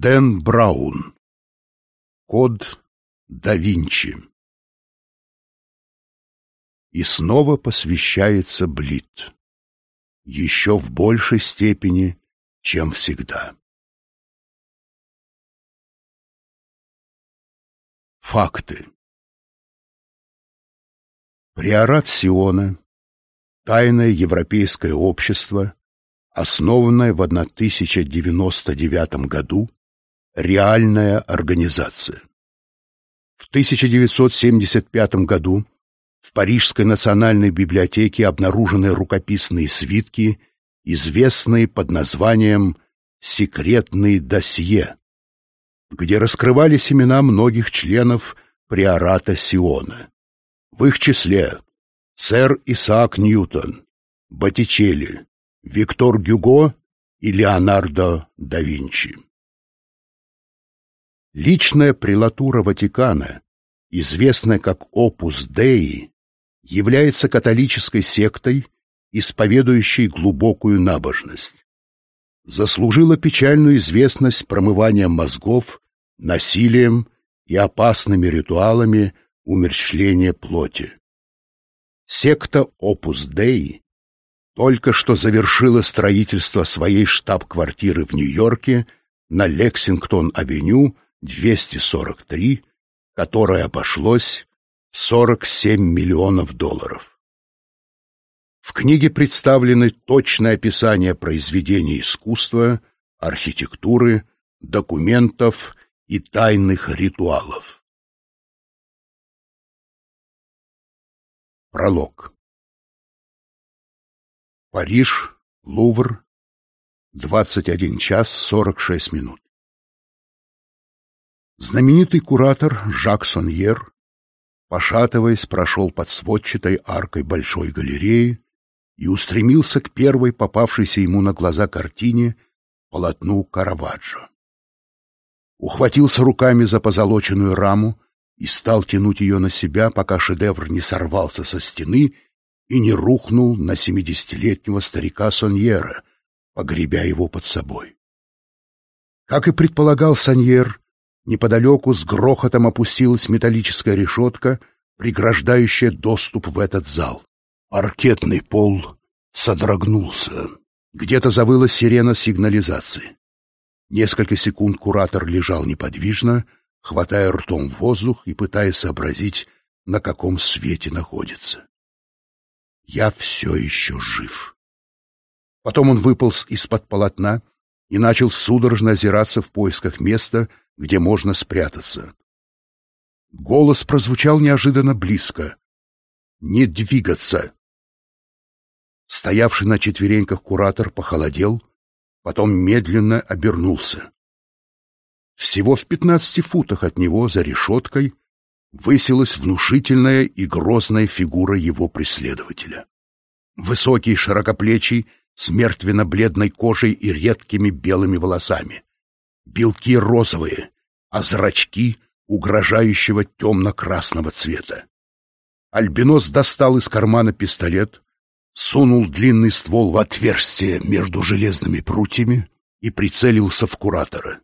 Дэн Браун. Код да Винчи. И снова посвящается Блит. Еще в большей степени, чем всегда. Факты. Приорат Сиона, тайное европейское общество, основанное в 1099 году реальная организация. В 1975 году в Парижской национальной библиотеке обнаружены рукописные свитки, известные под названием «Секретные досье», где раскрывались имена многих членов приората Сиона. В их числе сэр Исаак Ньютон, Боттичелли, Виктор Гюго и Леонардо да Винчи. Личная прелатура Ватикана, известная как Опус Деи, является католической сектой, исповедующей глубокую набожность. Заслужила печальную известность промыванием мозгов, насилием и опасными ритуалами умерщвления плоти. Секта Опус Деи только что завершила строительство своей штаб-квартиры в Нью-Йорке на Лексингтон-авеню 243, которое обошлось 47 миллионов долларов. В книге представлены точное описание произведений искусства, архитектуры, документов и тайных ритуалов. Пролог Париж, Лувр, 21 час 46 минут. Знаменитый куратор Жак Соньер, пошатываясь, прошел под сводчатой аркой большой галереи и устремился к первой попавшейся ему на глаза картине полотну Караваджо. Ухватился руками за позолоченную раму и стал тянуть ее на себя, пока шедевр не сорвался со стены и не рухнул на семидесятилетнего старика Соньера, погребя его под собой. Как и предполагал Саньер, неподалеку с грохотом опустилась металлическая решетка, преграждающая доступ в этот зал. Аркетный пол содрогнулся. Где-то завыла сирена сигнализации. Несколько секунд куратор лежал неподвижно, хватая ртом воздух и пытаясь сообразить, на каком свете находится. «Я все еще жив». Потом он выполз из-под полотна и начал судорожно озираться в поисках места, где можно спрятаться. Голос прозвучал неожиданно близко. «Не двигаться!» Стоявший на четвереньках куратор похолодел, потом медленно обернулся. Всего в пятнадцати футах от него, за решеткой, высилась внушительная и грозная фигура его преследователя. Высокий, широкоплечий, с мертвенно-бледной кожей и редкими белыми волосами белки розовые, а зрачки угрожающего темно-красного цвета. Альбинос достал из кармана пистолет, сунул длинный ствол в отверстие между железными прутьями и прицелился в куратора.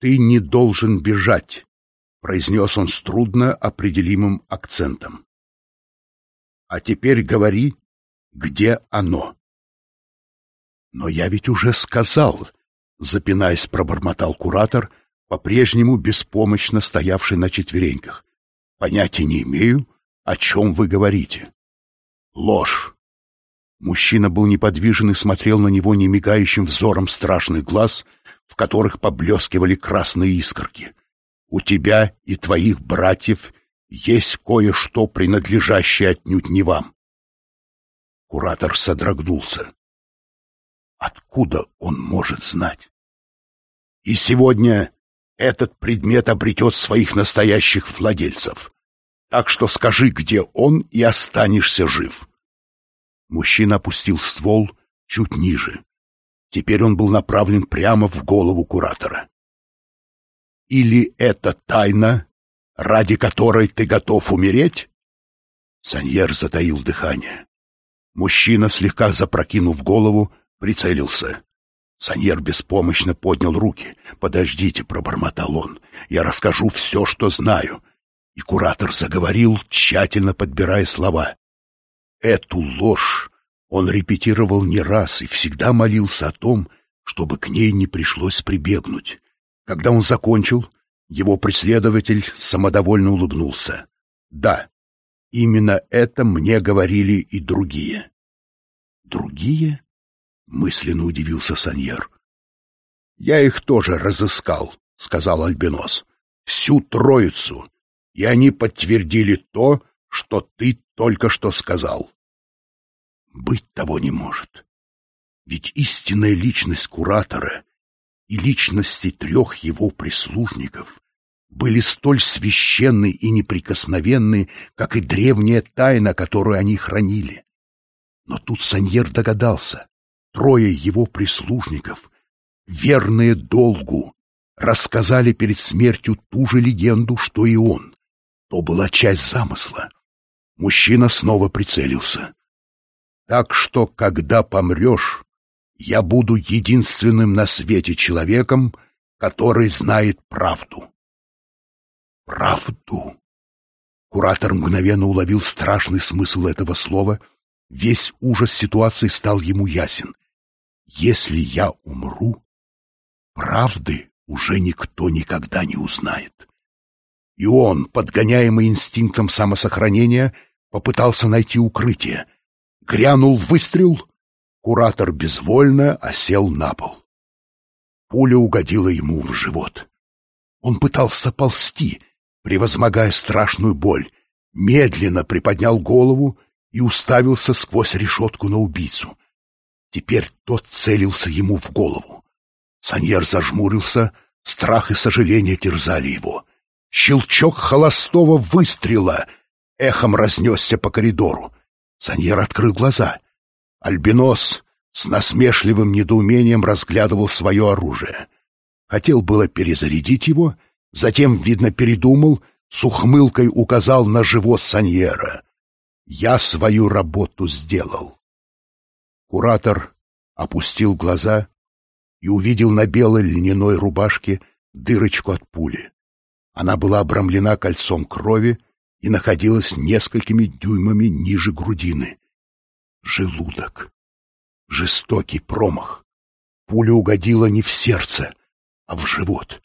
«Ты не должен бежать», — произнес он с трудно определимым акцентом. «А теперь говори, где оно?» «Но я ведь уже сказал», запинаясь, пробормотал куратор, по-прежнему беспомощно стоявший на четвереньках. Понятия не имею, о чем вы говорите. Ложь. Мужчина был неподвижен и смотрел на него немигающим взором страшных глаз, в которых поблескивали красные искорки. У тебя и твоих братьев есть кое-что, принадлежащее отнюдь не вам. Куратор содрогнулся. Откуда он может знать? и сегодня этот предмет обретет своих настоящих владельцев. Так что скажи, где он, и останешься жив. Мужчина опустил ствол чуть ниже. Теперь он был направлен прямо в голову куратора. Или это тайна, ради которой ты готов умереть? Саньер затаил дыхание. Мужчина, слегка запрокинув голову, прицелился. Саньер беспомощно поднял руки. «Подождите», — пробормотал он, — «я расскажу все, что знаю». И куратор заговорил, тщательно подбирая слова. Эту ложь он репетировал не раз и всегда молился о том, чтобы к ней не пришлось прибегнуть. Когда он закончил, его преследователь самодовольно улыбнулся. «Да, именно это мне говорили и другие». «Другие?» мысленно удивился Саньер. Я их тоже разыскал, сказал Альбинос. Всю троицу. И они подтвердили то, что ты только что сказал. Быть того не может. Ведь истинная личность куратора и личности трех его прислужников были столь священны и неприкосновенны, как и древняя тайна, которую они хранили. Но тут Саньер догадался, Трое его прислужников, верные долгу, рассказали перед смертью ту же легенду, что и он. То была часть замысла. Мужчина снова прицелился. Так что, когда помрешь, я буду единственным на свете человеком, который знает правду. Правду. Куратор мгновенно уловил страшный смысл этого слова — Весь ужас ситуации стал ему ясен. Если я умру, правды уже никто никогда не узнает. И он, подгоняемый инстинктом самосохранения, попытался найти укрытие. Грянул выстрел, куратор безвольно осел на пол. Пуля угодила ему в живот. Он пытался ползти, превозмогая страшную боль, медленно приподнял голову и уставился сквозь решетку на убийцу. Теперь тот целился ему в голову. Саньер зажмурился, страх и сожаление терзали его. Щелчок холостого выстрела эхом разнесся по коридору. Саньер открыл глаза. Альбинос с насмешливым недоумением разглядывал свое оружие. Хотел было перезарядить его, затем, видно, передумал, с ухмылкой указал на живот Саньера — я свою работу сделал. Куратор опустил глаза и увидел на белой льняной рубашке дырочку от пули. Она была обрамлена кольцом крови и находилась несколькими дюймами ниже грудины. Желудок. Жестокий промах. Пуля угодила не в сердце, а в живот.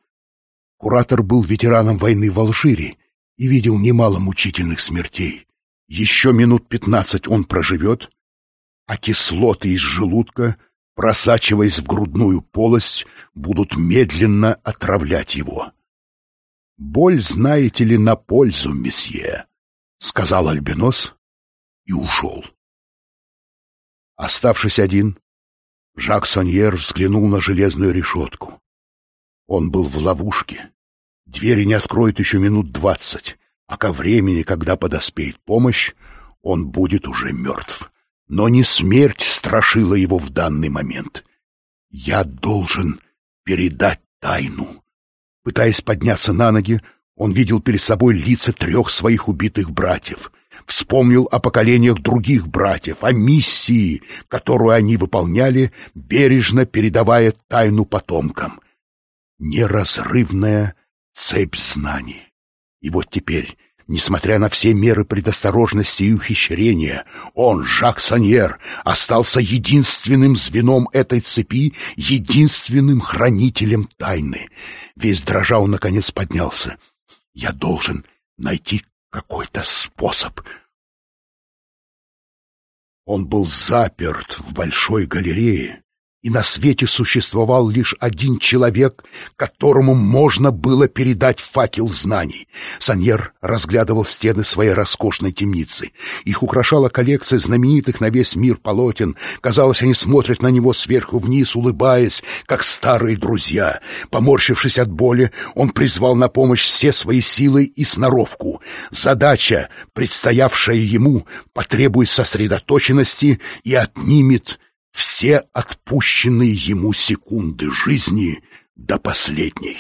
Куратор был ветераном войны в Алжире и видел немало мучительных смертей. Еще минут пятнадцать он проживет, а кислоты из желудка, просачиваясь в грудную полость, будут медленно отравлять его. «Боль, знаете ли, на пользу, месье», — сказал Альбинос и ушел. Оставшись один, Жак Соньер взглянул на железную решетку. Он был в ловушке. Двери не откроют еще минут двадцать а ко времени, когда подоспеет помощь, он будет уже мертв. Но не смерть страшила его в данный момент. Я должен передать тайну. Пытаясь подняться на ноги, он видел перед собой лица трех своих убитых братьев, вспомнил о поколениях других братьев, о миссии, которую они выполняли, бережно передавая тайну потомкам. Неразрывная цепь знаний. И вот теперь, несмотря на все меры предосторожности и ухищрения, он, Жак Саньер, остался единственным звеном этой цепи, единственным хранителем тайны. Весь дрожа он, наконец, поднялся. «Я должен найти какой-то способ», он был заперт в большой галерее, и на свете существовал лишь один человек, которому можно было передать факел знаний. Саньер разглядывал стены своей роскошной темницы. Их украшала коллекция знаменитых на весь мир полотен. Казалось, они смотрят на него сверху вниз, улыбаясь, как старые друзья. Поморщившись от боли, он призвал на помощь все свои силы и сноровку. Задача, предстоявшая ему, потребует сосредоточенности и отнимет все отпущенные ему секунды жизни до последней.